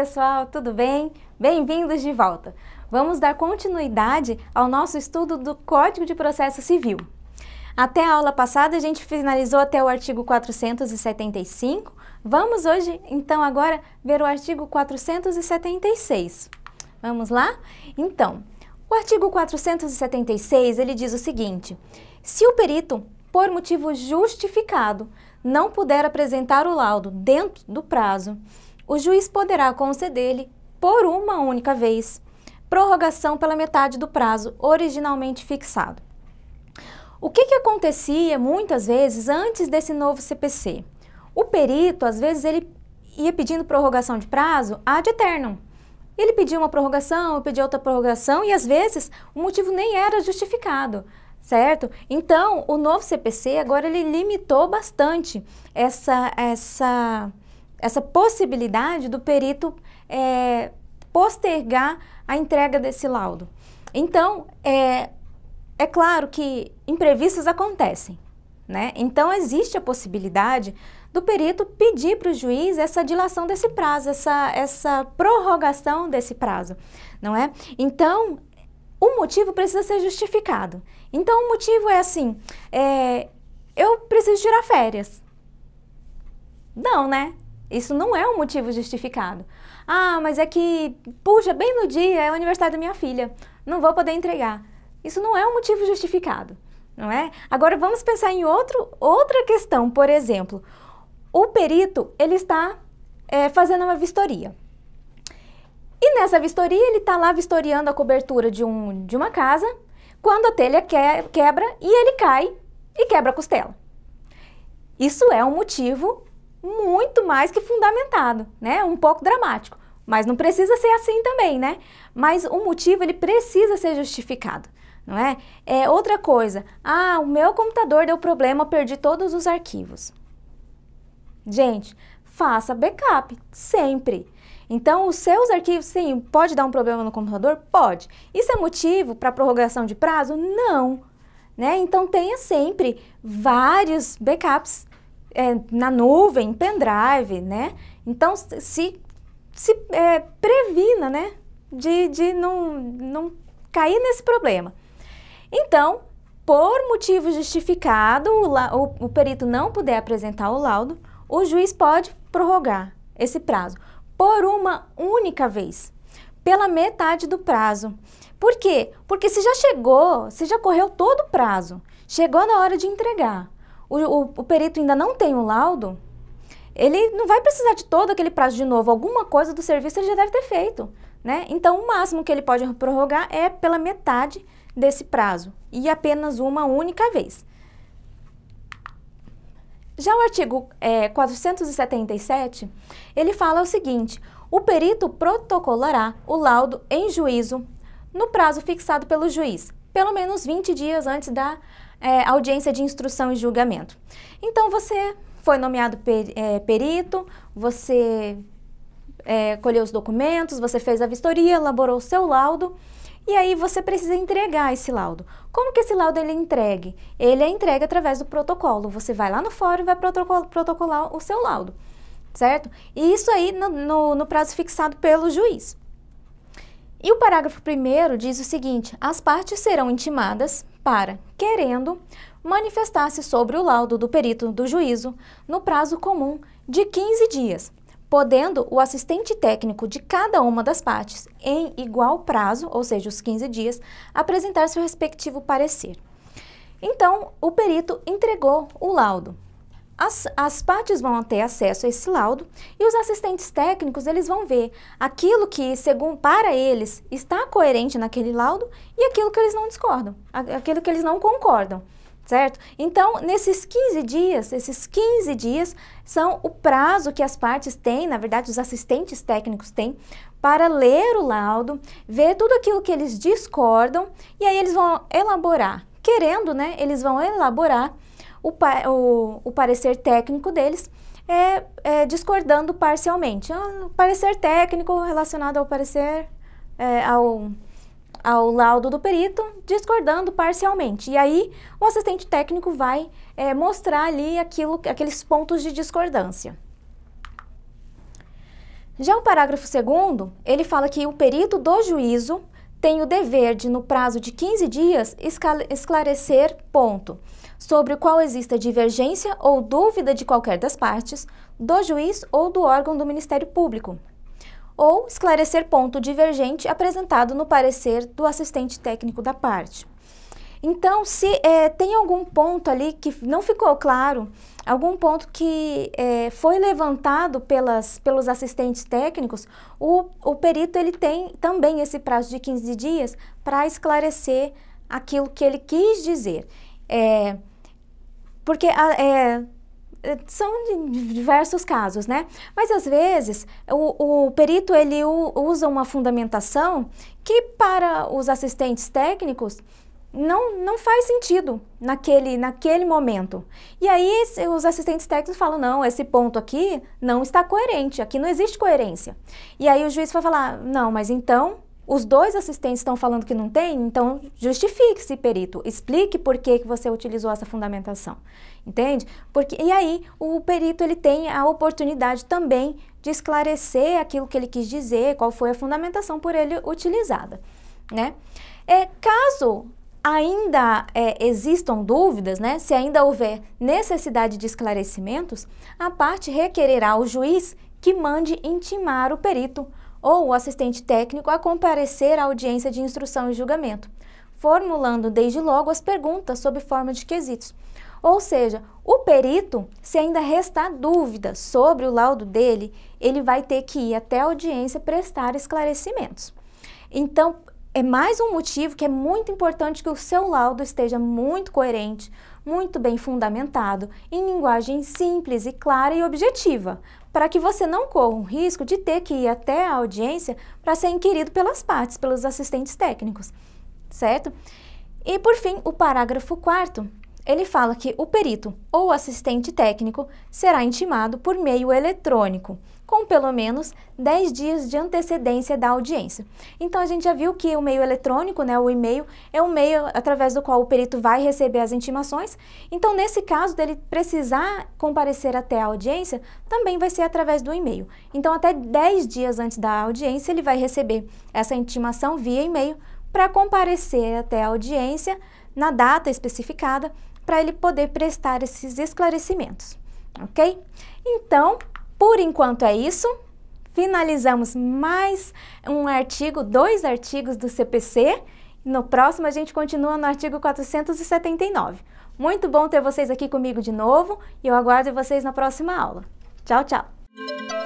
pessoal, tudo bem? Bem-vindos de volta! Vamos dar continuidade ao nosso estudo do Código de Processo Civil. Até a aula passada a gente finalizou até o artigo 475. Vamos hoje, então, agora ver o artigo 476. Vamos lá? Então, o artigo 476, ele diz o seguinte: se o perito, por motivo justificado, não puder apresentar o laudo dentro do prazo o juiz poderá conceder-lhe, por uma única vez, prorrogação pela metade do prazo originalmente fixado. O que, que acontecia muitas vezes antes desse novo CPC? O perito, às vezes, ele ia pedindo prorrogação de prazo ad eternum. Ele pediu uma prorrogação, pediu outra prorrogação e às vezes o motivo nem era justificado, certo? Então, o novo CPC agora ele limitou bastante essa essa essa possibilidade do perito é, postergar a entrega desse laudo. Então, é, é claro que imprevistos acontecem, né? Então, existe a possibilidade do perito pedir para o juiz essa dilação desse prazo, essa, essa prorrogação desse prazo, não é? Então, o motivo precisa ser justificado. Então, o motivo é assim, é, eu preciso tirar férias. Não, né? Isso não é um motivo justificado. Ah, mas é que, puxa, bem no dia é o aniversário da minha filha, não vou poder entregar. Isso não é um motivo justificado, não é? Agora vamos pensar em outro, outra questão, por exemplo. O perito, ele está é, fazendo uma vistoria. E nessa vistoria, ele está lá vistoriando a cobertura de, um, de uma casa, quando a telha que, quebra e ele cai e quebra a costela. Isso é um motivo muito mais que fundamentado, né? Um pouco dramático. Mas não precisa ser assim também, né? Mas o motivo ele precisa ser justificado, não é? É outra coisa. Ah, o meu computador deu problema, perdi todos os arquivos. Gente, faça backup sempre. Então, os seus arquivos, sim, pode dar um problema no computador? Pode. Isso é motivo para prorrogação de prazo? Não. Né? Então, tenha sempre vários backups é, na nuvem, pendrive, né? Então se, se é, previna, né? De, de não, não cair nesse problema. Então, por motivo justificado, o, o, o perito não puder apresentar o laudo, o juiz pode prorrogar esse prazo por uma única vez, pela metade do prazo. Por quê? Porque se já chegou, se já correu todo o prazo, chegou na hora de entregar, o, o, o perito ainda não tem o laudo, ele não vai precisar de todo aquele prazo de novo. Alguma coisa do serviço ele já deve ter feito. Né? Então, o máximo que ele pode prorrogar é pela metade desse prazo e apenas uma única vez. Já o artigo é, 477, ele fala o seguinte, o perito protocolará o laudo em juízo no prazo fixado pelo juiz, pelo menos 20 dias antes da é, audiência de instrução e julgamento. Então você foi nomeado per, é, perito, você é, colheu os documentos, você fez a vistoria, elaborou o seu laudo e aí você precisa entregar esse laudo. Como que esse laudo ele é entregue? Ele é entregue através do protocolo. Você vai lá no fórum e vai protocolar o seu laudo, certo? E isso aí no, no, no prazo fixado pelo juiz. E o parágrafo 1 diz o seguinte: as partes serão intimadas para, querendo, manifestar-se sobre o laudo do perito do juízo no prazo comum de 15 dias, podendo o assistente técnico de cada uma das partes, em igual prazo, ou seja, os 15 dias, apresentar seu respectivo parecer. Então, o perito entregou o laudo. As, as partes vão ter acesso a esse laudo e os assistentes técnicos eles vão ver aquilo que, segundo para eles, está coerente naquele laudo e aquilo que eles não discordam, aquilo que eles não concordam certo? Então, nesses 15 dias, esses 15 dias são o prazo que as partes têm, na verdade, os assistentes técnicos têm, para ler o laudo, ver tudo aquilo que eles discordam e aí eles vão elaborar. Querendo, né, eles vão elaborar o, pa o, o parecer técnico deles é, é, discordando parcialmente. Ah, parecer técnico relacionado ao parecer é, ao, ao laudo do perito, discordando parcialmente. E aí o assistente técnico vai é, mostrar ali aquilo, aqueles pontos de discordância. Já o parágrafo segundo, ele fala que o perito do juízo tem o dever de, no prazo de 15 dias, esclarecer ponto sobre o qual exista divergência ou dúvida de qualquer das partes, do juiz ou do órgão do Ministério Público, ou esclarecer ponto divergente apresentado no parecer do assistente técnico da parte. Então, se é, tem algum ponto ali que não ficou claro, algum ponto que é, foi levantado pelas, pelos assistentes técnicos, o, o perito ele tem também esse prazo de 15 dias para esclarecer aquilo que ele quis dizer. É, porque é, é, são diversos casos, né? Mas às vezes o, o perito ele usa uma fundamentação que para os assistentes técnicos não, não faz sentido naquele, naquele momento. E aí os assistentes técnicos falam, não, esse ponto aqui não está coerente, aqui não existe coerência. E aí o juiz vai falar, não, mas então os dois assistentes estão falando que não tem, então justifique-se, perito. Explique por que, que você utilizou essa fundamentação. Entende? Porque, e aí o perito ele tem a oportunidade também de esclarecer aquilo que ele quis dizer, qual foi a fundamentação por ele utilizada. Né? É, caso ainda é, existam dúvidas, né, se ainda houver necessidade de esclarecimentos, a parte requererá ao juiz que mande intimar o perito ou o assistente técnico a comparecer à audiência de instrução e julgamento, formulando desde logo as perguntas sob forma de quesitos. Ou seja, o perito, se ainda restar dúvida sobre o laudo dele, ele vai ter que ir até a audiência prestar esclarecimentos. Então, é mais um motivo que é muito importante que o seu laudo esteja muito coerente, muito bem fundamentado, em linguagem simples e clara e objetiva, para que você não corra o risco de ter que ir até a audiência para ser inquirido pelas partes, pelos assistentes técnicos, certo? E por fim, o parágrafo 4 ele fala que o perito ou assistente técnico será intimado por meio eletrônico, com pelo menos 10 dias de antecedência da audiência. Então a gente já viu que o meio eletrônico, né, o e-mail, é o meio através do qual o perito vai receber as intimações. Então nesse caso dele precisar comparecer até a audiência, também vai ser através do e-mail. Então até 10 dias antes da audiência ele vai receber essa intimação via e-mail para comparecer até a audiência na data especificada para ele poder prestar esses esclarecimentos, ok? Então, por enquanto é isso. Finalizamos mais um artigo, dois artigos do CPC. No próximo a gente continua no artigo 479. Muito bom ter vocês aqui comigo de novo e eu aguardo vocês na próxima aula. Tchau, tchau!